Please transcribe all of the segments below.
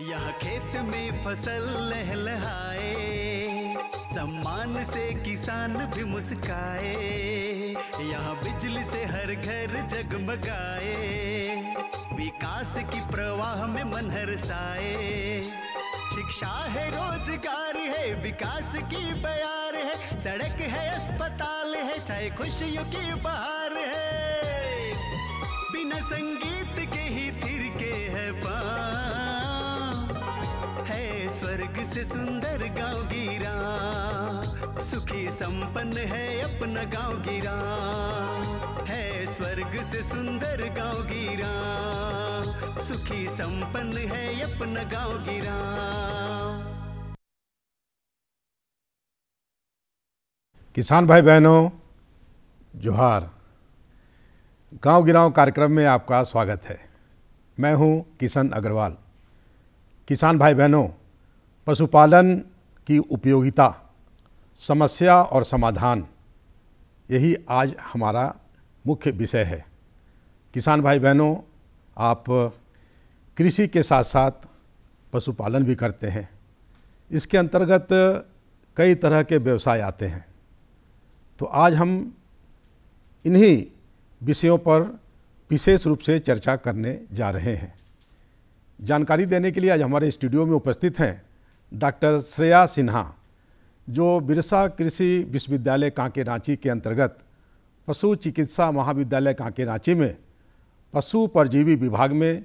यह खेत में फसल लहलहाए सम्मान से किसान भी मुस्काए यहाँ बिजली से हर घर जगमगाए विकास की प्रवाह में मन हर साए शिक्षा है रोजगार है विकास की बयार है सड़क है अस्पताल है चाहे खुशियों की बहार है बिना संगीत से सुंदर गाँव गिरा सुखी संपन्न है अपना गाँव गिरा है स्वर्ग से सुंदर गाँव गिरा सुखी संपन्न है अपना गाँव गिरा किसान भाई बहनों जोहार गांव गिराव कार्यक्रम में आपका स्वागत है मैं हूं किशन अग्रवाल किसान भाई बहनों पशुपालन की उपयोगिता समस्या और समाधान यही आज हमारा मुख्य विषय है किसान भाई बहनों आप कृषि के साथ साथ पशुपालन भी करते हैं इसके अंतर्गत कई तरह के व्यवसाय आते हैं तो आज हम इन्हीं विषयों पर विशेष रूप से चर्चा करने जा रहे हैं जानकारी देने के लिए आज हमारे स्टूडियो में उपस्थित हैं डॉक्टर श्रेया सिन्हा जो बिरसा कृषि विश्वविद्यालय कांके रांची के अंतर्गत पशु चिकित्सा महाविद्यालय कांके रांची में पशु परजीवी विभाग में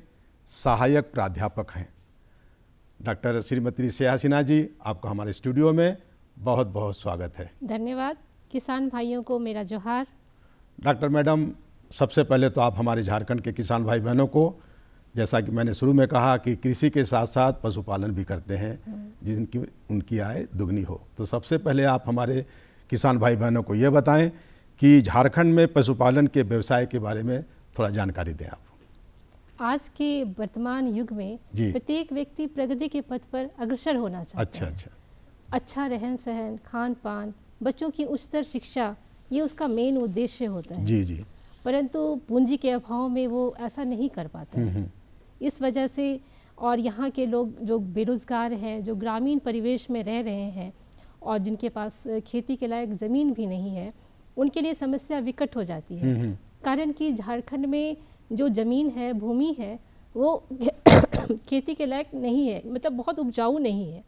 सहायक प्राध्यापक हैं डॉक्टर श्रीमती श्रेया सिन्हा जी आपका हमारे स्टूडियो में बहुत बहुत स्वागत है धन्यवाद किसान भाइयों को मेरा जोहार डॉक्टर मैडम सबसे पहले तो आप हमारे झारखंड के किसान भाई बहनों को जैसा कि मैंने शुरू में कहा कि कृषि के साथ साथ पशुपालन भी करते हैं जिनकी उनकी आय दुगनी हो तो सबसे पहले आप हमारे किसान भाई बहनों को ये बताएं कि झारखंड में पशुपालन के व्यवसाय के बारे में थोड़ा जानकारी दें आप आज के वर्तमान युग में प्रत्येक व्यक्ति प्रगति के पथ पर अग्रसर होना चाहता अच्छा अच्छा अच्छा रहन सहन खान पान बच्चों की उच्चतर शिक्षा ये उसका मेन उद्देश्य होता है जी जी परंतु पूंजी के अभाव में वो ऐसा नहीं कर पाता है हम्म, हम्म। इस वजह से और यहाँ के लोग जो बेरोज़गार हैं जो ग्रामीण परिवेश में रह रहे हैं और जिनके पास खेती के लायक ज़मीन भी नहीं है उनके लिए समस्या विकट हो जाती है हम्म, हम्म। कारण कि झारखंड में जो ज़मीन है भूमि है वो खेती के लायक नहीं है मतलब बहुत उपजाऊ नहीं है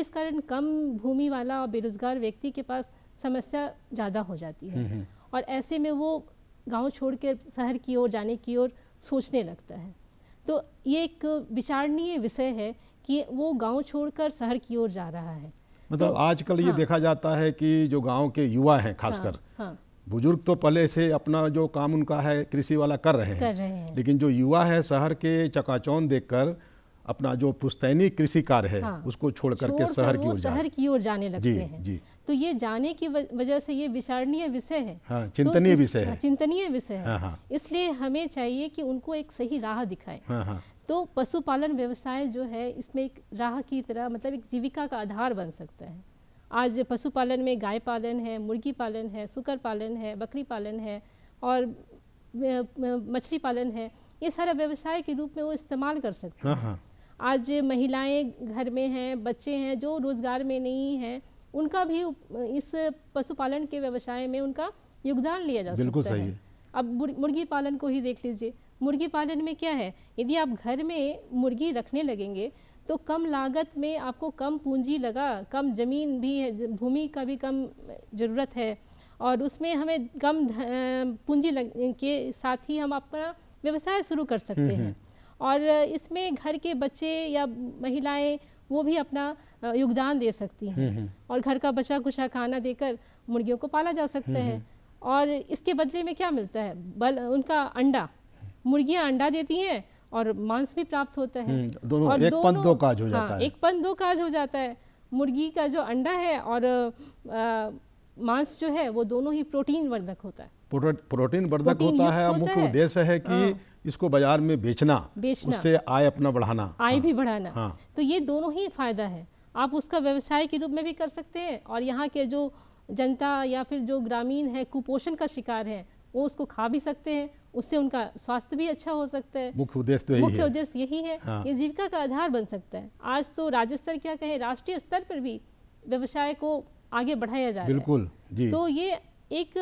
इस कारण कम भूमि वाला और बेरोज़गार व्यक्ति के पास समस्या ज़्यादा हो जाती है हम्म, और ऐसे में वो गांव छोड़कर शहर की ओर जाने की ओर सोचने लगता है तो ये एक विचारणीय विषय है कि वो गांव छोड़कर शहर की ओर जा रहा है मतलब तो, आजकल हाँ, ये देखा जाता है कि जो गांव के युवा हैं खासकर हाँ, हाँ, बुजुर्ग तो पहले से अपना जो काम उनका है कृषि वाला कर रहे हैं कर रहे हैं लेकिन जो युवा है शहर के चकाचौन देखकर अपना जो पुस्तैनी कृषि कार्य है हाँ, उसको छोड़ करके शहर की ओर शहर की ओर जाने लगते हैं जी तो ये जाने की वजह से ये विचारणीय विषय है हाँ, तो चिंतनीय तो विषय है हाँ, चिंतनीय विषय है हाँ, हाँ, इसलिए हमें चाहिए कि उनको एक सही राह दिखाए हाँ, तो पशुपालन व्यवसाय जो है इसमें एक राह की तरह मतलब एक जीविका का आधार बन सकता है आज पशुपालन में गाय पालन है मुर्गी पालन है सुकर पालन है बकरी पालन है और मछली पालन है ये सारा व्यवसाय के रूप में वो इस्तेमाल कर सकते हैं आज महिलाएं घर में हैं बच्चे हैं जो रोज़गार में नहीं हैं उनका भी इस पशुपालन के व्यवसाय में उनका योगदान लिया जा सकता सही है अब मुर्गी पालन को ही देख लीजिए मुर्गी पालन में क्या है यदि आप घर में मुर्गी रखने लगेंगे तो कम लागत में आपको कम पूंजी लगा कम ज़मीन भी है भूमि का भी कम ज़रूरत है और उसमें हमें कम पूंजी लग के साथ ही हम अपना व्यवसाय शुरू कर सकते हम्म, हैं हम्म। और इसमें घर के बच्चे या महिलाएं वो भी अपना योगदान दे सकती हैं हम्म, हम्म। और घर का बचा कुछ खाना देकर मुर्गियों को पाला जा सकता हम्म, है और इसके बदले में क्या मिलता है बल उनका अंडा मुर्गियाँ अंडा देती हैं और मांस भी प्राप्त होता है दोनों एक पन दो काज हो जाता हाँ, है एक पन दो काज हो जाता है मुर्गी का जो अंडा है और मांस जो है वो दोनों ही प्रोटीन वर्धक होता है प्रोटीन वर्धक होता है मुख्य उद्देश्य है कि हाँ। इसको बाजार में बेचना, बेचना उससे आय अपना बढ़ाना आय हाँ, भी बढ़ाना हाँ, तो ये दोनों ही फायदा है आप उसका व्यवसाय के रूप में भी कर सकते हैं और यहाँ के जो जनता या फिर जो ग्रामीण है कुपोषण का शिकार है वो उसको खा भी सकते हैं उससे उनका स्वास्थ्य भी अच्छा हो सकता है मुख्य उद्देश्य तो मुख्य उद्देश्य यही है हाँ। ये जीविका का आधार बन सकता है आज तो राज्य स्तर क्या कहे राष्ट्रीय स्तर पर भी व्यवसाय को आगे बढ़ाया जाए बिल्कुल जी तो ये एक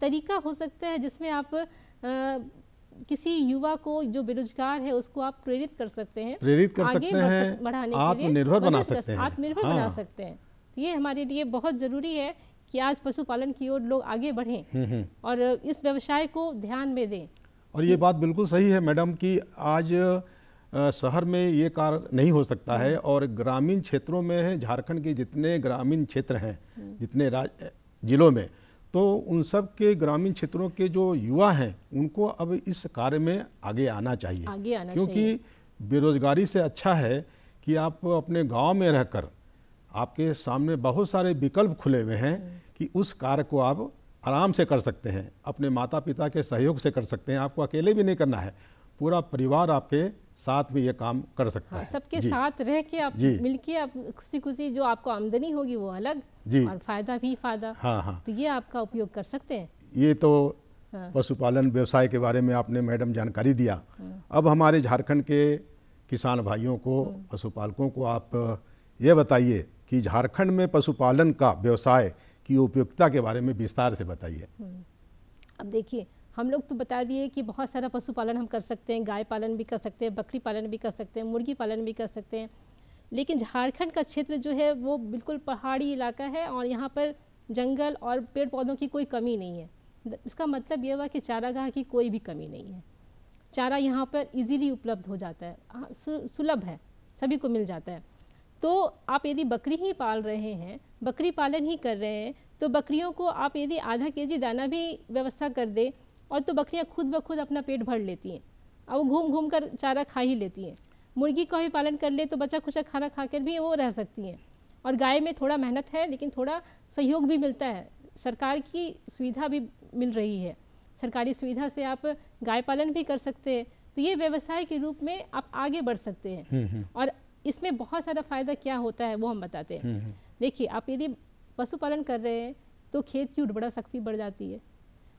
तरीका हो सकता है जिसमें आप किसी युवा को जो बेरोजगार है उसको आप प्रेरित कर सकते हैं प्रेरित कर आगे सकते हैं बढ़ाने निर्भर बना हाँ। सकते हैं आत्मनिर्भर तो हाँ। बना सकते हैं ये हमारे लिए बहुत ज़रूरी है कि आज पशुपालन की ओर लोग आगे बढ़ें हम्म, हम्म। और इस व्यवसाय को ध्यान में दें और ये बात बिल्कुल सही है मैडम कि आज शहर में ये कार्य नहीं हो सकता है हम्म। और ग्रामीण क्षेत्रों में झारखंड के जितने ग्रामीण क्षेत्र हैं जितने जिलों में तो उन सब के ग्रामीण क्षेत्रों के जो युवा हैं उनको अब इस कार्य में आगे आना चाहिए आगे आना क्योंकि चाहिए। बेरोजगारी से अच्छा है कि आप अपने गांव में रहकर आपके सामने बहुत सारे विकल्प खुले हुए हैं कि उस कार्य को आप आराम से कर सकते हैं अपने माता पिता के सहयोग से कर सकते हैं आपको अकेले भी नहीं करना है पूरा परिवार आपके साथ में ये काम कर सकता हाँ, है सबके साथ रह के आप मिलके आप खुशी खुशी जो आपको आमदनी होगी वो अलग जी और फायदा भी फायदा हाँ हाँ तो ये आपका उपयोग कर सकते हैं ये तो हाँ। पशुपालन व्यवसाय के बारे में आपने मैडम जानकारी दिया हाँ। अब हमारे झारखंड के किसान भाइयों को हाँ। पशुपालकों को आप ये बताइए कि झारखंड में पशुपालन का व्यवसाय की उपयोगिता के बारे में विस्तार से बताइए हाँ। अब देखिए हम लोग तो बता दिए कि बहुत सारा पशुपालन हम कर सकते हैं गाय पालन भी कर सकते हैं बकरी पालन भी कर सकते हैं मुर्गी पालन भी कर सकते हैं लेकिन झारखंड का क्षेत्र जो है वो बिल्कुल पहाड़ी इलाका है और यहाँ पर जंगल और पेड़ पौधों की कोई कमी नहीं है इसका मतलब यह हुआ कि चारागाह की कोई भी कमी नहीं है चारा यहाँ पर इजीली उपलब्ध हो जाता है हाँ, सुलभ है सभी को मिल जाता है तो आप यदि बकरी ही पाल रहे हैं बकरी पालन ही कर रहे हैं तो बकरियों को आप यदि आधा जी दाना भी व्यवस्था कर दें और तो बकरियाँ खुद ब खुद अपना पेट भर लेती हैं और वो घूम घूम कर चारा खा ही लेती हैं मुर्गी का भी पालन कर ले तो बच्चा खुचा खाना खा कर भी वो रह सकती हैं और गाय में थोड़ा मेहनत है लेकिन थोड़ा सहयोग भी मिलता है सरकार की सुविधा भी मिल रही है सरकारी सुविधा से आप गाय पालन भी कर सकते हैं तो ये व्यवसाय के रूप में आप आगे बढ़ सकते हैं हम्म, हम्म। और इसमें बहुत सारा फ़ायदा क्या होता है वो हम बताते हैं हम्म, देखिए आप यदि पशुपालन कर रहे हैं तो खेत की उर्वरा शक्ति बढ़ जाती है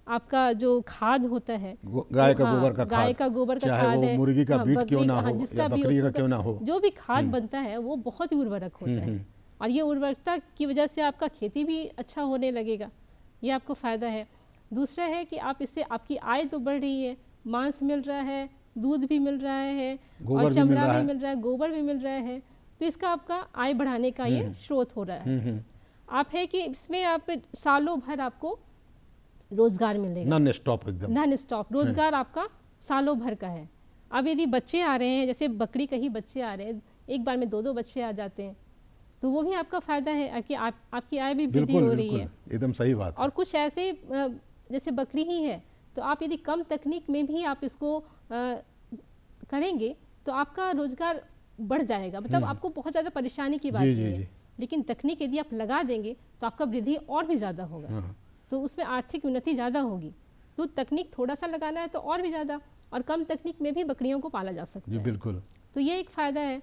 आपका जो खाद होता है गाय हाँ, का गोबर का गाय का गोबर का खाद है मुर्गी का हाँ, बीट क्यों ना हाँ, हो या बकरी का क्यों ना हो जो भी खाद हम्म। बनता है वो बहुत ही उर्वरक होता हम्म, है हम्म। और ये उर्वरकता की वजह से आपका खेती भी अच्छा होने लगेगा ये आपको फ़ायदा है दूसरा है कि आप इससे आपकी आय तो बढ़ रही है मांस मिल रहा है दूध भी मिल रहा है और चमड़ा भी मिल रहा है गोबर भी मिल रहा है तो इसका आपका आय बढ़ाने का ये स्रोत हो रहा है आप है कि इसमें आप सालों भर आपको रोजगार मिलेगा नॉन स्टॉप एकदम नॉन स्टॉप रोजगार आपका सालों भर का है अब यदि बच्चे आ रहे हैं जैसे बकरी कहीं बच्चे आ रहे हैं एक बार में दो दो बच्चे आ जाते हैं तो वो भी आपका फायदा है आपकी आप, आपकी आय भी वृद्धि हो रही है एकदम सही बात और कुछ ऐसे जैसे बकरी ही है तो आप यदि कम तकनीक में भी आप इसको आ, करेंगे तो आपका रोजगार बढ़ जाएगा मतलब हम्म। आपको बहुत ज़्यादा परेशानी की बात जी, जी, जी। लेकिन तकनीक यदि आप लगा देंगे तो आपका वृद्धि और भी ज़्यादा होगा हाँ। तो उसमें आर्थिक उन्नति ज़्यादा होगी तो तकनीक थोड़ा सा लगाना है तो और भी ज़्यादा और कम तकनीक में भी बकरियों को पाला जा सकता है बिल्कुल तो ये एक फ़ायदा है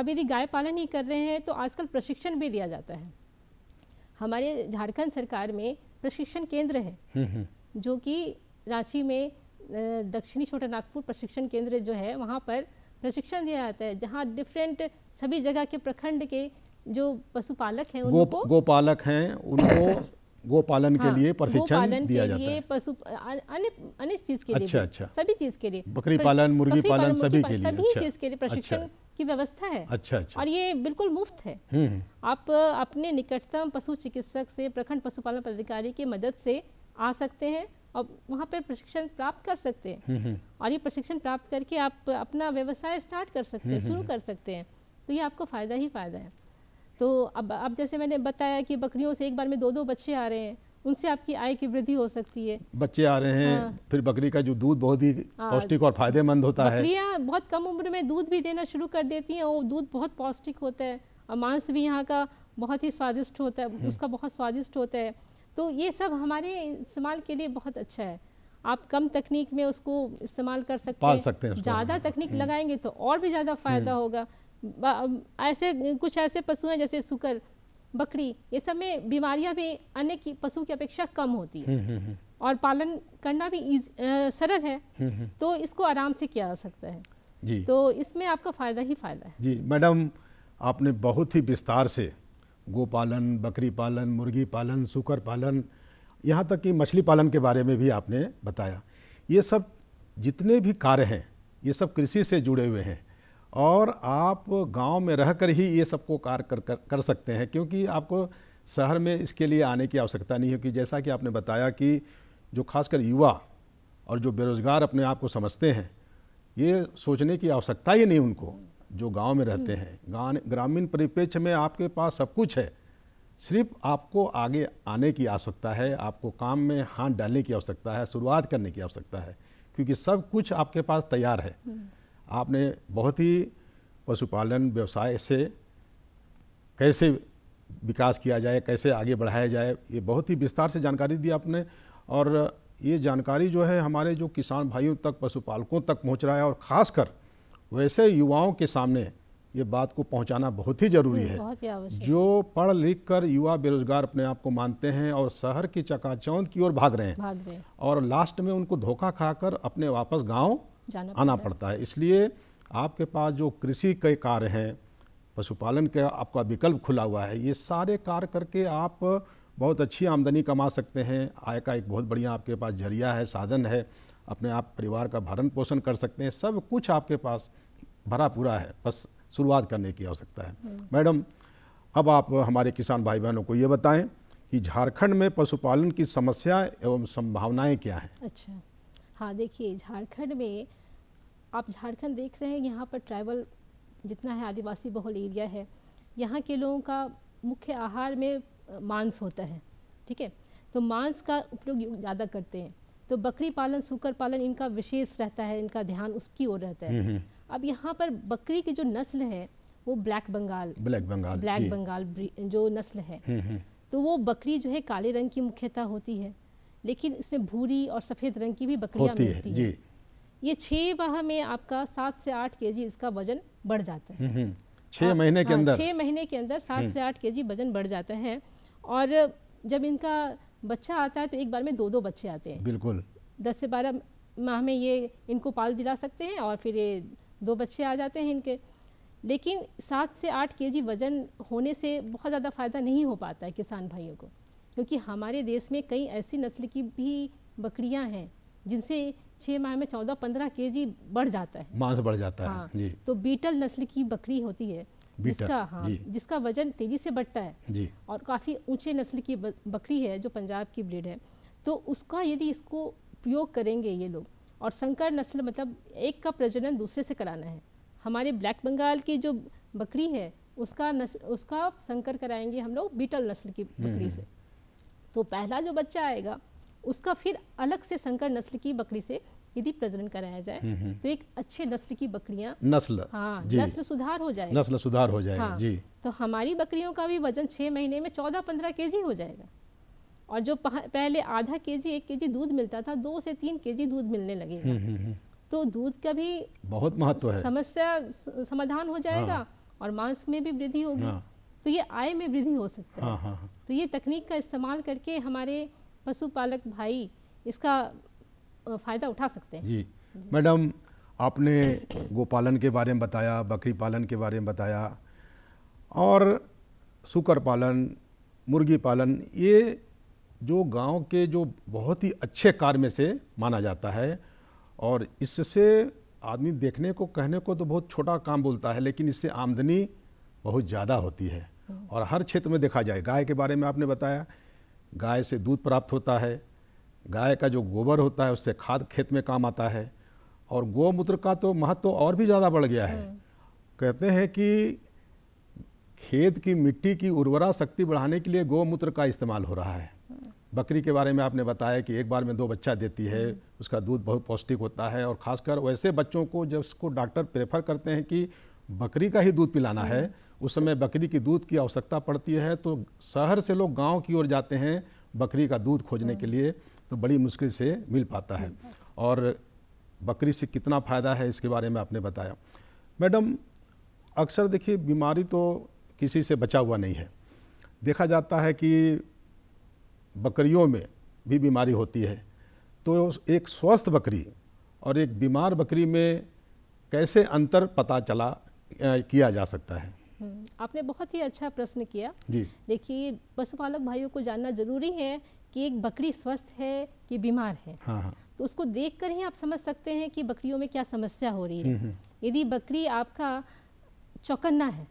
अब यदि गाय पालन ही कर रहे हैं तो आजकल प्रशिक्षण भी दिया जाता है हमारे झारखंड सरकार में प्रशिक्षण केंद्र है हम्म, हम्म। जो कि रांची में दक्षिणी छोटा नागपुर प्रशिक्षण केंद्र जो है वहाँ पर प्रशिक्षण दिया जाता है जहाँ डिफरेंट सभी जगह के प्रखंड के जो पशुपालक हैं उनको गोपालक हैं उनको गोपालन हाँ, के लिए प्रशिक्षण दिया जाता है पशु अन्य चीज के लिए अच्छा अच्छा सभी चीज के लिए बकरी पालन मुर्गी पालन सभी अच्छा, के लिए सभी चीज के लिए प्रशिक्षण की व्यवस्था है अच्छा अच्छा और ये बिल्कुल मुफ्त है हम्म, हम्म। आप अपने निकटतम पशु चिकित्सक से प्रखंड पशुपालन पदाधिकारी की मदद से आ सकते हैं और वहाँ पर प्रशिक्षण प्राप्त कर सकते हैं हम्म, और ये प्रशिक्षण प्राप्त करके आप अपना व्यवसाय स्टार्ट कर सकते हैं शुरू कर सकते हैं तो ये आपको फायदा ही फायदा है तो अब अब जैसे मैंने बताया कि बकरियों से एक बार में दो दो बच्चे आ रहे हैं उनसे आपकी आय की वृद्धि हो सकती है बच्चे आ रहे हैं हाँ। फिर बकरी का जो दूध बहुत ही हाँ। पौष्टिक और फायदेमंद होता है बकरियाँ बहुत कम उम्र में दूध भी देना शुरू कर देती हैं वो दूध बहुत पौष्टिक होता है और मांस भी यहाँ का बहुत ही स्वादिष्ट होता है हम्म। उसका बहुत स्वादिष्ट होता है तो ये सब हमारे इस्तेमाल के लिए बहुत अच्छा है आप कम तकनीक में उसको इस्तेमाल कर सकते हैं ज़्यादा तकनीक हम्म। लगाएंगे तो और भी ज़्यादा फायदा हम्म। होगा ऐसे कुछ ऐसे पशु हैं जैसे सुकर बकरी ये सब में बीमारियां भी अन्य की पशु की अपेक्षा कम होती है हम्म, हम्म, हम्म। और पालन करना भी इज, आ, सरल है तो इसको आराम से किया जा सकता है जी तो इसमें आपका फ़ायदा ही फ़ायदा है जी मैडम आपने बहुत ही विस्तार से गोपालन बकरी पालन मुर्गी पालन सुकर पालन यहाँ तक कि मछली पालन के बारे में भी आपने बताया ये सब जितने भी कार्य हैं ये सब कृषि से जुड़े हुए हैं और आप गांव में रहकर ही ये सबको कार्य कर, कर कर सकते हैं क्योंकि आपको शहर में इसके लिए आने की आवश्यकता नहीं है कि जैसा कि आपने बताया कि जो खासकर युवा और जो बेरोज़गार अपने आप को समझते हैं ये सोचने की आवश्यकता ही नहीं उनको जो गांव में रहते हैं ग्रामीण परिप्रेक्ष्य में आपके पास सब कुछ है सिर्फ आपको आगे आने की आवश्यकता है आपको काम में हाथ डालने की आवश्यकता है शुरुआत करने की आवश्यकता है क्योंकि सब कुछ आपके पास तैयार है आपने बहुत ही पशुपालन व्यवसाय से कैसे विकास किया जाए कैसे आगे बढ़ाया जाए ये बहुत ही विस्तार से जानकारी दी आपने और ये जानकारी जो है हमारे जो किसान भाइयों तक पशुपालकों तक पहुंच रहा है और ख़ासकर वैसे युवाओं के सामने ये बात को पहुंचाना बहुत ही ज़रूरी है जो पढ़ लिख कर युवा बेरोजगार अपने आप को मानते हैं और शहर की चकाचौंध की ओर भाग रहे हैं भाग रहे। और लास्ट में उनको धोखा खाकर अपने वापस गाँव आना पड़ता है इसलिए आपके पास जो कृषि के कार्य हैं पशुपालन का आपका विकल्प खुला हुआ है ये सारे कार्य करके आप बहुत अच्छी आमदनी कमा सकते हैं आय का एक बहुत बढ़िया आपके पास जरिया है साधन है अपने आप परिवार का भरण पोषण कर सकते हैं सब कुछ आपके पास भरा पूरा है बस शुरुआत करने की आवश्यकता है हम्म। मैडम अब आप हमारे किसान भाई बहनों को ये बताएं कि झारखंड में पशुपालन की समस्या एवं संभावनाएं क्या हैं अच्छा हाँ देखिए झारखंड में आप झारखंड देख रहे हैं यहाँ पर ट्राइबल जितना है आदिवासी बहुल एरिया है यहाँ के लोगों का मुख्य आहार में मांस होता है ठीक है तो मांस का उपयोग ज़्यादा करते हैं तो बकरी पालन सूकर पालन इनका विशेष रहता है इनका ध्यान उसकी ओर रहता है हम्म, हम्म। अब यहाँ पर बकरी की जो नस्ल है वो black Bengal black Bengal black Bengal जो नस्ल है हम्म, तो वो बकरी जो है काले रंग की मुख्यता होती है लेकिन इसमें भूरी और सफ़ेद रंग की भी बकरियाँ मिलती हैं ये छः माह में आपका सात से आठ के जी इसका वजन बढ़ जाता है हम्म, हम्म। छः हाँ, महीने के हाँ, अंदर छः महीने के अंदर सात हम्म। से आठ के जी वजन बढ़ जाता है और जब इनका बच्चा आता है तो एक बार में दो दो बच्चे आते हैं बिल्कुल दस से बारह माह में ये इनको पाल दिला सकते हैं और फिर ये दो बच्चे आ जाते हैं इनके लेकिन सात से आठ के जी वज़न होने से बहुत ज़्यादा फ़ायदा नहीं हो पाता है किसान भाइयों को क्योंकि हमारे देश में कई ऐसी नस्ल की भी बकरियां हैं जिनसे छः माह में चौदह पंद्रह के जी बढ़ जाता है मांस बढ़ जाता हाँ, है जी तो बीटल नस्ल की बकरी होती है जिसका हाँ जिसका वजन तेजी से बढ़ता है जी और काफ़ी ऊंचे नस्ल की बकरी है जो पंजाब की ब्रीड है तो उसका यदि इसको प्रयोग करेंगे ये लोग और संकर नस्ल मतलब एक का प्रजनन दूसरे से कराना है हमारे ब्लैक बंगाल की जो बकरी है उसका नस्ल उसका संकर कराएंगे हम लोग बीटल नस्ल की हम्म, बकरी हम्म। से तो पहला जो बच्चा आएगा उसका फिर अलग से संकर नस्ल की बकरी से यदि प्रजनन कराया जाए हम्म, हम्म। तो एक अच्छे नस्ल की बकरियां नस्ल हाँ नस्ल सुधार हो जाए नस्ल सुधार हो जाएगा हाँ, जी तो हमारी बकरियों का भी वजन छह महीने में चौदह पंद्रह के हो जाएगा और जो पहले आधा के जी एक के जी दूध मिलता था दो से तीन के जी दूध मिलने लगे हम्म, तो दूध का भी बहुत महत्व है समस्या समाधान हो जाएगा हाँ। और मांस में भी वृद्धि होगी हाँ। तो ये आय में वृद्धि हो सकता है हाँ, हाँ, हाँ। तो ये तकनीक का इस्तेमाल करके हमारे पशुपालक भाई इसका फ़ायदा उठा सकते हैं जी, मैडम आपने गोपालन के बारे में बताया बकरी पालन के बारे में बताया और सुकर पालन मुर्गी पालन ये जो गांव के जो बहुत ही अच्छे कार्य में से माना जाता है और इससे आदमी देखने को कहने को तो बहुत छोटा काम बोलता है लेकिन इससे आमदनी बहुत ज़्यादा होती है हाँ। और हर क्षेत्र में देखा जाए गाय के बारे में आपने बताया गाय से दूध प्राप्त होता है गाय का जो गोबर होता है उससे खाद खेत में काम आता है और गोमूत्र का तो महत्व तो और भी ज़्यादा बढ़ गया है हम्म। कहते हैं कि खेत की मिट्टी की उर्वरा शक्ति बढ़ाने के लिए गोमूत्र का इस्तेमाल हो रहा है हम्म। बकरी के बारे में आपने बताया कि एक बार में दो बच्चा देती है हम्म। उसका दूध बहुत पौष्टिक होता है और ख़ासकर वैसे बच्चों को जब उसको डॉक्टर प्रेफर करते हैं कि बकरी का ही दूध पिलाना है उस समय बकरी की दूध की आवश्यकता पड़ती है तो शहर से लोग गांव की ओर जाते हैं बकरी का दूध खोजने के लिए तो बड़ी मुश्किल से मिल पाता है और बकरी से कितना फ़ायदा है इसके बारे में आपने बताया मैडम अक्सर देखिए बीमारी तो किसी से बचा हुआ नहीं है देखा जाता है कि बकरियों में भी बीमारी होती है तो एक स्वस्थ बकरी और एक बीमार बकरी में कैसे अंतर पता चला किया जा सकता है हम्म, आपने बहुत ही अच्छा प्रश्न किया देखिए पशुपालक भाइयों को जानना जरूरी है कि एक बकरी स्वस्थ है कि बीमार है हाँ, हाँ तो उसको देखकर ही आप समझ सकते हैं कि बकरियों में क्या समस्या हो रही है हम्म, हम्म। यदि बकरी आपका चौकन्ना है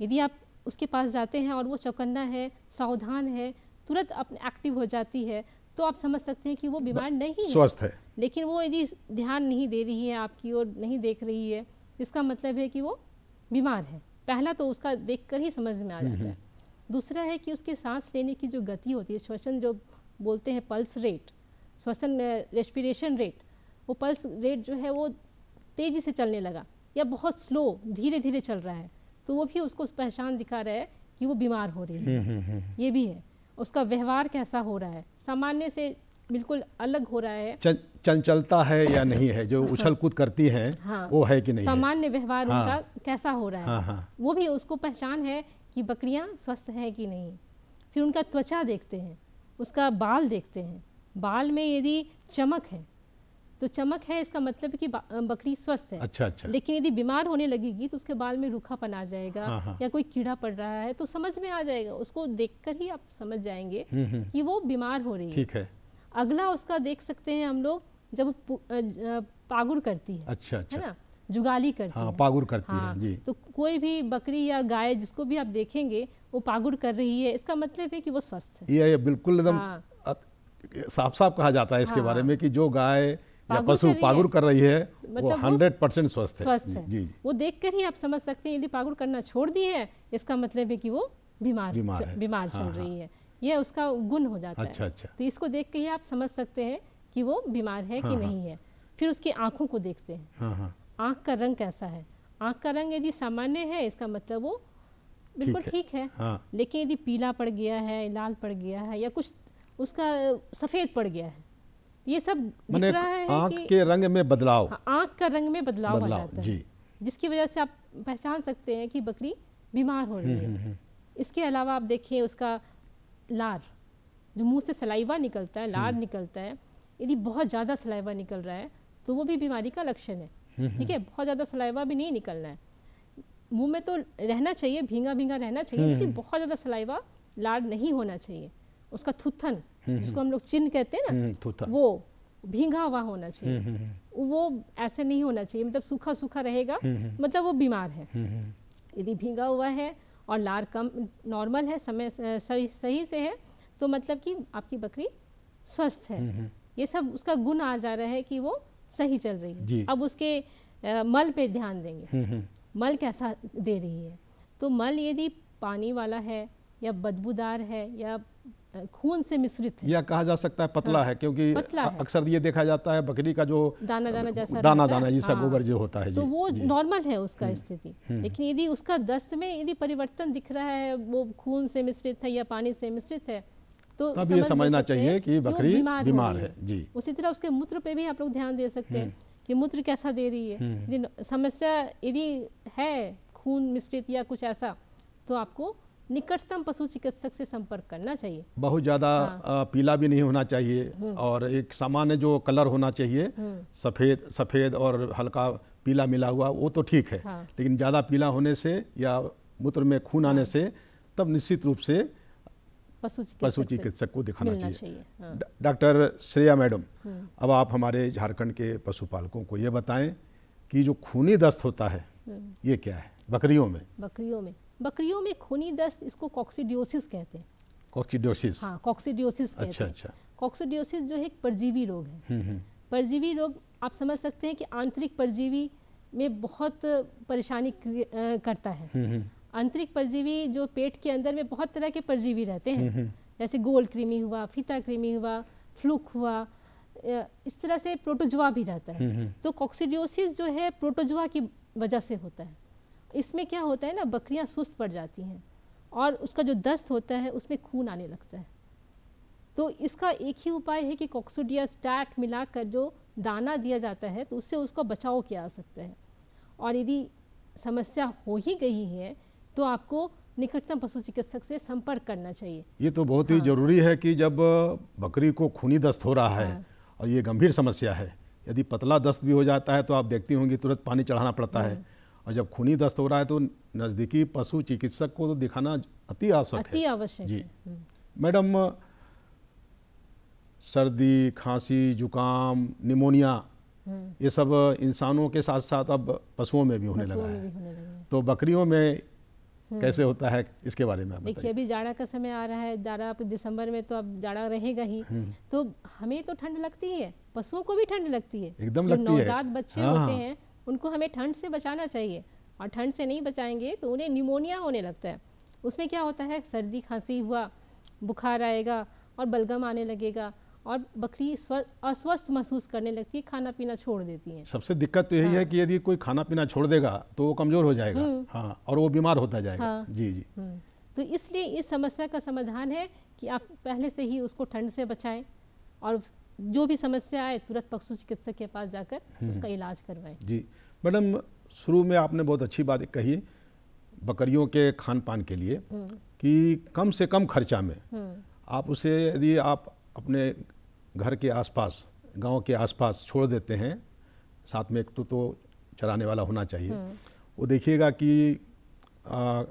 यदि आप उसके पास जाते हैं और वो चौकन्ना है सावधान है तुरंत अपने एक्टिव हो जाती है तो आप समझ सकते हैं कि वो बीमार नहीं स्वस्थ है लेकिन वो यदि ध्यान नहीं दे रही है आपकी ओर नहीं देख रही है इसका मतलब है कि वो बीमार है पहला तो उसका देख ही समझ में आ जाता है दूसरा है कि उसके सांस लेने की जो गति होती है श्वसन जो बोलते हैं पल्स रेट श्वसन रेस्पिरेशन रेट वो पल्स रेट जो है वो तेज़ी से चलने लगा या बहुत स्लो धीरे धीरे चल रहा है तो वो भी उसको पहचान दिखा रहा है कि वो बीमार हो रही है ये भी है उसका व्यवहार कैसा हो रहा है सामान्य से बिल्कुल अलग हो रहा है चंचलता है या नहीं है जो हाँ। उछल कूद करती है हाँ, वो है कि नहीं सामान्य व्यवहार हाँ, उनका कैसा हो रहा है हाँ, हाँ, वो भी उसको पहचान है कि बकरियां स्वस्थ हैं कि नहीं फिर उनका त्वचा देखते हैं उसका बाल देखते हैं बाल में यदि चमक है तो चमक है इसका मतलब कि बकरी स्वस्थ है अच्छा अच्छा लेकिन यदि बीमार होने लगेगी तो उसके बाल में रूखापन आ जाएगा हाँ, हाँ। या कोई कीड़ा पड़ रहा है तो समझ में आ जाएगा उसको देखकर ही आप समझ जाएंगे हम्म, हम्म। कि वो बीमार हो रही है ठीक है अगला उसका देख सकते हैं हम लोग जब पागुर करती है अच्छा अच्छा है ना जुगाली करती हाँ, है पागुर करती हाँ, है जी तो कोई भी बकरी या गाय जिसको भी आप देखेंगे वो पागुर कर रही है इसका मतलब है कि वो स्वस्थ है ये, ये बिल्कुल एकदम हाँ, साफ साफ कहा जाता है इसके हाँ, बारे हाँ। में कि जो गाय या पशु पागुर कर रही है मतलब वो हंड्रेड परसेंट स्वस्थ है स्वस्थ है वो देख कर ही आप समझ सकते हैं यदि पागुर करना छोड़ दी है इसका मतलब है कि वो बीमार बीमार बीमार चल हाँ, हाँ। रही है यह उसका गुण हो जाता अच्छा, है अच्छा। तो इसको देख के ही आप समझ सकते हैं कि वो बीमार है कि हाँ, हाँ। नहीं है फिर उसकी आँखों को देखते हैं हाँ, आँख का रंग कैसा है आँख का रंग यदि सामान्य है इसका मतलब वो बिल्कुल ठीक है, है। हाँ। लेकिन यदि पीला पड़ गया है लाल पड़ गया है या कुछ उसका सफ़ेद पड़ गया है तो ये सब दिख रहा है आँख के रंग में बदलाव आँख का रंग में बदलाव, हो जाता है जिसकी वजह से आप पहचान सकते हैं कि बकरी बीमार हो रही हम्म, है हम्म, हम्म। इसके अलावा आप देखिए उसका लार जो मुंह से सलाइवा निकलता है लार हम्म। निकलता है यदि बहुत ज़्यादा सलाइवा निकल रहा है तो वो भी बीमारी का लक्षण है हम्म, हम्म। ठीक है बहुत ज़्यादा सलाइवा भी नहीं निकलना है मुंह में तो रहना चाहिए भींगा भींगा रहना चाहिए लेकिन बहुत ज़्यादा सलाइवा लार नहीं होना चाहिए उसका थुथन जिसको हम लोग चिन्ह कहते हैं ना वो भींगा हुआ होना चाहिए वो ऐसे नहीं होना चाहिए मतलब सूखा सूखा रहेगा मतलब वो बीमार है यदि भींगा हुआ है और लार कम नॉर्मल है समय सही सही से है तो मतलब कि आपकी बकरी स्वस्थ है हम्म, हम्म। ये सब उसका गुण आ जा रहा है कि वो सही चल रही है अब उसके आ, मल पे ध्यान देंगे हम्म, मल कैसा दे रही है तो मल यदि पानी वाला है या बदबूदार है या खून से मिश्रित है या कहा जा सकता है पतला हाँ, है क्योंकि अक्सर ये देखा जाता है बकरी का जो दाना दाना जैसा दाना दाना जैसा हाँ, गोबर जो होता है तो वो नॉर्मल है उसका हम्म, स्थिति हम्म। लेकिन यदि उसका दस्त में यदि परिवर्तन दिख रहा है वो खून से मिश्रित है या पानी से मिश्रित है तो तब ये समझना चाहिए कि बकरी बीमार है जी उसी तरह उसके मूत्र पे भी आप लोग ध्यान दे सकते हैं हम्म। कि मूत्र कैसा दे रही है समस्या यदि है खून मिश्रित या कुछ ऐसा तो आपको निकटतम पशु चिकित्सक से संपर्क करना चाहिए बहुत ज़्यादा हाँ। पीला भी नहीं होना चाहिए हम्म। और एक सामान्य जो कलर होना चाहिए हम्म। सफ़ेद सफ़ेद और हल्का पीला मिला हुआ वो तो ठीक है हाँ। लेकिन ज़्यादा पीला होने से या मूत्र में खून आने हाँ। से तब निश्चित रूप से पशु चिकित्सक को दिखाना चाहिए, हाँ। Doctor Shreya madam hmm. अब आप हमारे झारखंड के पशुपालकों को ये बताएं कि जो खूनी दस्त होता है ये क्या है बकरियों में बकरियों में बकरियों में खूनी दस्त इसको कॉक्सीडियोसिस कहते हैं कॉक्सीडियोसिस हाँ कॉक्सीडियोसिस कहते अच्छा, हैं अच्छा। कॉक्सीडियोसिस जो है एक परजीवी रोग है हम्म, हम्म। परजीवी रोग आप समझ सकते हैं कि आंतरिक परजीवी में बहुत परेशानी करता है हम्म, आंतरिक परजीवी जो पेट के अंदर में बहुत तरह के परजीवी रहते हैं जैसे गोल कृमि हुआ फीता कृमि हुआ फ्लूक हुआ इस तरह से प्रोटोजुआ भी रहता है तो कॉक्सीडियोसिस जो है प्रोटोजुआ की वजह से होता है इसमें क्या होता है ना बकरियाँ सुस्त पड़ जाती हैं और उसका जो दस्त होता है उसमें खून आने लगता है तो इसका एक ही उपाय है कि कॉक्सोडिया स्टैट मिलाकर जो दाना दिया जाता है तो उससे उसका बचाव किया जा सकता है और यदि समस्या हो ही गई है तो आपको निकटतम पशु चिकित्सक से संपर्क करना चाहिए ये तो बहुत हाँ। ही जरूरी है कि जब बकरी को खूनी दस्त हो रहा है हाँ। और ये गंभीर समस्या है यदि पतला दस्त भी हो जाता है तो आप देखती होंगी तुरंत पानी चढ़ाना पड़ता हाँ। है और जब खूनी दस्त हो रहा है तो नज़दीकी पशु चिकित्सक को तो दिखाना अति आवश्यक है जी हम्म। मैडम सर्दी खांसी जुकाम निमोनिया हम्म। ये सब इंसानों के साथ साथ अब पशुओं में भी होने लगा है, तो बकरियों में हम्म। कैसे होता है इसके बारे में देखिए अभी जाड़ा का समय आ रहा है जाड़ा दिसंबर में तो अब जाड़ा रहेगा ही तो हमें तो ठंड लगती है पशुओं को भी ठंड लगती है एकदम लगती है नवजात बच्चे हाँ, होते हाँ। हैं उनको हमें ठंड से बचाना चाहिए और ठंड से नहीं बचाएंगे तो उन्हें निमोनिया होने लगता है उसमें क्या होता है सर्दी खांसी हुआ बुखार आएगा और बलगम आने लगेगा और बकरी अस्वस्थ महसूस करने लगती है खाना पीना छोड़ देती है सबसे दिक्कत तो यही हाँ। है कि यदि कोई खाना पीना छोड़ देगा तो वो कमज़ोर हो जाएगा हम्म। हाँ और वो बीमार होता जाएगा हाँ। जी जी हम्म। तो इसलिए इस समस्या का समाधान है कि आप पहले से ही उसको ठंड से बचाएं और जो भी समस्या आए तुरंत पशु चिकित्सक के पास जाकर हम्म। उसका इलाज करवाएं जी मैडम शुरू में आपने बहुत अच्छी बात कही बकरियों के खान पान के लिए हम्म। कि कम से कम खर्चा में हम्म। आप उसे यदि आप अपने घर के आसपास गांव के आसपास छोड़ देते हैं साथ में एक तो, तो चराने वाला होना चाहिए वो देखिएगा कि आ,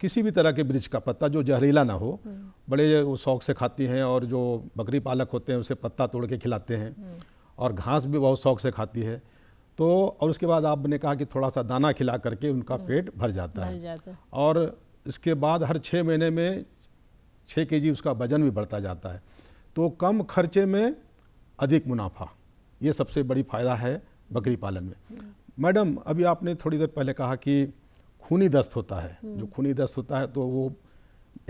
किसी भी तरह के वृक्ष का पत्ता जो जहरीला ना हो हम्म। बड़े वो शौक से खाती हैं और जो बकरी पालक होते हैं उसे पत्ता तोड़ के खिलाते हैं हम्म। और घास भी बहुत शौक से खाती है तो और उसके बाद आपने कहा कि थोड़ा सा दाना खिला करके उनका हम्म। पेट भर जाता है और इसके बाद हर छः महीने में छः के उसका वजन भी बढ़ता जाता है तो कम खर्चे में अधिक मुनाफा ये सबसे बड़ी फ़ायदा है बकरी पालन में मैडम अभी आपने थोड़ी देर पहले कहा कि खूनी दस्त होता है जो हम्म। खूनी दस्त होता है तो वो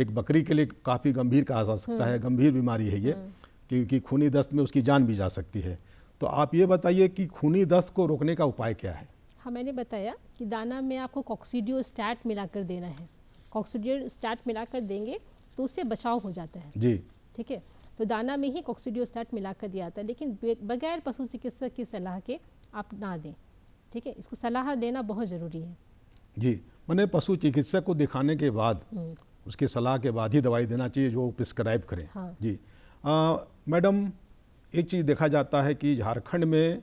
एक बकरी के लिए काफ़ी गंभीर कहा जा सकता है हम्म। गंभीर बीमारी है ये हम्म। क्योंकि खूनी दस्त में उसकी जान भी जा सकती है तो आप ये बताइए कि खूनी दस्त को रोकने का उपाय क्या है हाँ मैंने बताया कि दाना में आपको कॉक्सीडियो स्टैट मिलाकर देना है कॉक्सीडियो स्टैट मिलाकर देंगे तो उससे बचाव हो जाता है जी ठीक है तो दाना में ही कॉक्सीडियो स्टैट मिलाकर दिया जाता है लेकिन बगैर पशु चिकित्सक की सलाह के आप ना दें ठीक है इसको सलाह देना बहुत ज़रूरी है जी मैंने पशु चिकित्सक को दिखाने के बाद हम्म। उसकी सलाह के बाद ही दवाई देना चाहिए जो प्रिस्क्राइब करें हाँ। जी मैडम एक चीज़ देखा जाता है कि झारखंड में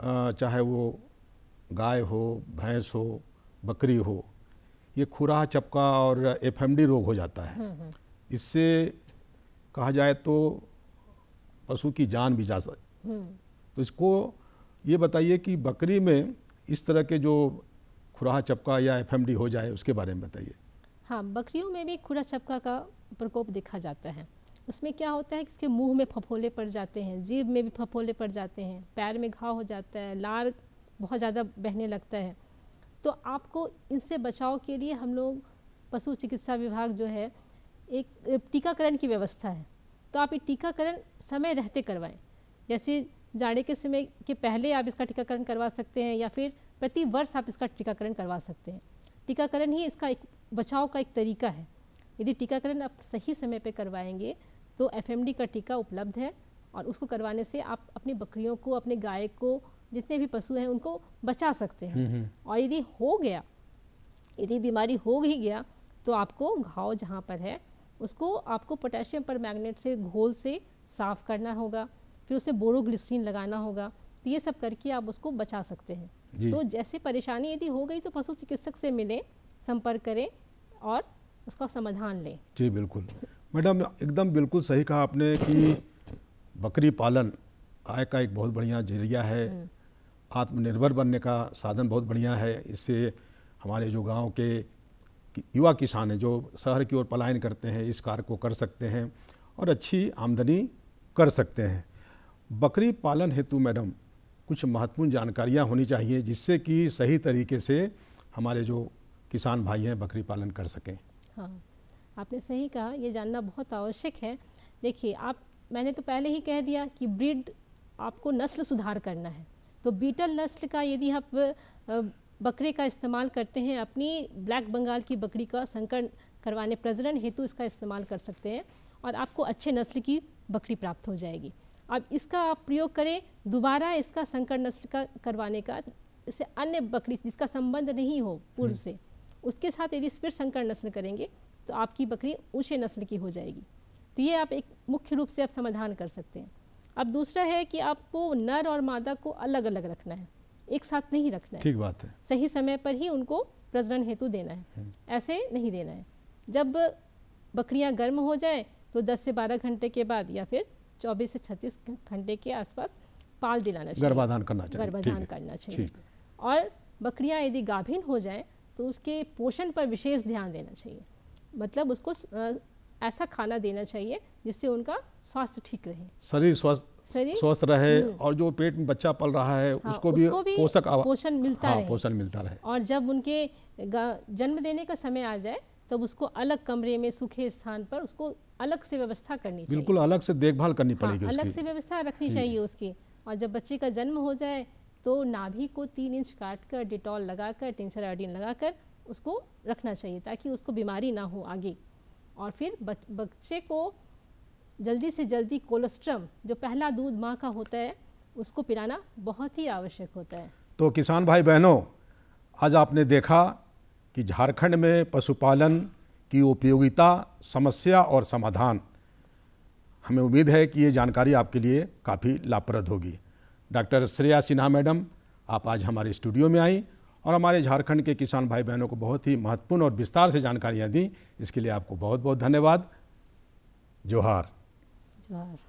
आ, चाहे वो गाय हो भैंस हो बकरी हो ये खुरा चपका और एफ रोग हो जाता है हम्म, हम्म। इससे कहा जाए तो पशु की जान भी जा सकती तो इसको ये बताइए कि बकरी में इस तरह के जो खुराहा चपका या एफएमडी हो जाए उसके बारे में बताइए हाँ बकरियों में भी खुरा चपका का प्रकोप देखा जाता है उसमें क्या होता है कि इसके मुंह में फफोले पड़ जाते हैं जीभ में भी फफोले पड़ जाते हैं पैर में घाव हो जाता है लार बहुत ज़्यादा बहने लगता है तो आपको इनसे बचाव के लिए हम लोग पशु चिकित्सा विभाग जो है एक टीकाकरण की व्यवस्था है तो आप ये टीकाकरण समय रहते करवाएं जैसे जाड़े के समय के पहले आप इसका टीकाकरण करवा सकते हैं या फिर प्रति वर्ष आप इसका टीकाकरण करवा सकते हैं टीकाकरण ही इसका एक बचाव का एक तरीका है यदि टीकाकरण आप सही समय पर करवाएंगे तो एफ का टीका उपलब्ध है और उसको करवाने से आप अपनी बकरियों को अपने गाय को जितने भी पशु हैं उनको बचा सकते हैं हम्म, हम्म। और यदि हो गया यदि बीमारी हो ही गया तो आपको घाव जहाँ पर है उसको आपको पोटेशियम पर मैगनेट से घोल से साफ़ करना होगा फिर उसे बोरोग्लिसरीन लगाना होगा तो ये सब करके आप उसको बचा सकते हैं तो जैसे परेशानी यदि हो गई तो पशु चिकित्सक से मिलें संपर्क करें और उसका समाधान लें जी बिल्कुल मैडम एकदम बिल्कुल सही कहा आपने कि बकरी पालन आय का एक बहुत बढ़िया जरिया है हम्म। आत्मनिर्भर बनने का साधन बहुत बढ़िया है इससे हमारे जो गांव के युवा किसान हैं जो शहर की ओर पलायन करते हैं इस कार्य को कर सकते हैं और अच्छी आमदनी कर सकते हैं बकरी पालन हेतु मैडम कुछ महत्वपूर्ण जानकारियाँ होनी चाहिए जिससे कि सही तरीके से हमारे जो किसान भाई हैं बकरी पालन कर सकें हाँ आपने सही कहा ये जानना बहुत आवश्यक है देखिए आप मैंने तो पहले ही कह दिया कि ब्रीड आपको नस्ल सुधार करना है तो बीटल नस्ल का यदि आप बकरे का इस्तेमाल करते हैं अपनी ब्लैक बंगाल की बकरी का संकर करवाने प्रजनन हेतु इसका इस्तेमाल कर सकते हैं और आपको अच्छे नस्ल की बकरी प्राप्त हो जाएगी अब इसका आप प्रयोग करें दोबारा इसका संकट नष्ट का करवाने का इसे अन्य बकरी जिसका संबंध नहीं हो पूर्व हम्म। से उसके साथ यदि फिर संकट नष्ट करेंगे तो आपकी बकरी ऊँचे नस्ल की हो जाएगी तो ये आप एक मुख्य रूप से आप समाधान कर सकते हैं अब दूसरा है कि आपको नर और मादा को अलग अलग रखना है एक साथ नहीं रखना है ठीक बात है सही समय पर ही उनको प्रजनन हेतु देना है हम्म। ऐसे नहीं देना है जब बकरियां गर्म हो जाए तो 10 से 12 घंटे के बाद या फिर 24 से 36 घंटे के आसपास पाल दिलाना चाहिए गर्भाधान करना चाहिए गर्भाधान करना चाहिए और बकरियां यदि गाभिन हो जाएं तो उसके पोषण पर विशेष ध्यान देना चाहिए मतलब उसको ऐसा खाना देना चाहिए जिससे उनका स्वास्थ्य ठीक रहे शरीर स्वस्थ स्वस्थ रहे हम्म। और जो पेट में बच्चा पल रहा है हाँ, उसको, उसको भी पोषक पोषण मिलता हाँ, रहे पोषण मिलता रहे और जब उनके जन्म देने का समय आ जाए तब उसको अलग कमरे में सूखे स्थान पर उसको अलग से व्यवस्था करनी चाहिए बिल्कुल अलग से देखभाल करनी हाँ, पड़ेगी अलग से व्यवस्था रखनी चाहिए उसकी और जब बच्चे का जन्म हो जाए तो नाभि को तीन इंच काट कर डिटॉल लगा कर टेंशन आयोडीन लगा कर उसको रखना चाहिए ताकि उसको बीमारी ना हो आगे और फिर बच्चे को जल्दी से जल्दी कोलेस्ट्रम जो पहला दूध माँ का होता है उसको पिलाना बहुत ही आवश्यक होता है तो किसान भाई बहनों आज आपने देखा कि झारखंड में पशुपालन की उपयोगिता समस्या और समाधान हमें उम्मीद है कि ये जानकारी आपके लिए काफ़ी लाभप्रद होगी डॉक्टर श्रेया सिन्हा मैडम आप आज हमारे स्टूडियो में आई और हमारे झारखंड के किसान भाई बहनों को बहुत ही महत्वपूर्ण और विस्तार से जानकारियाँ दी इसके लिए आपको बहुत बहुत धन्यवाद जोहार जोहार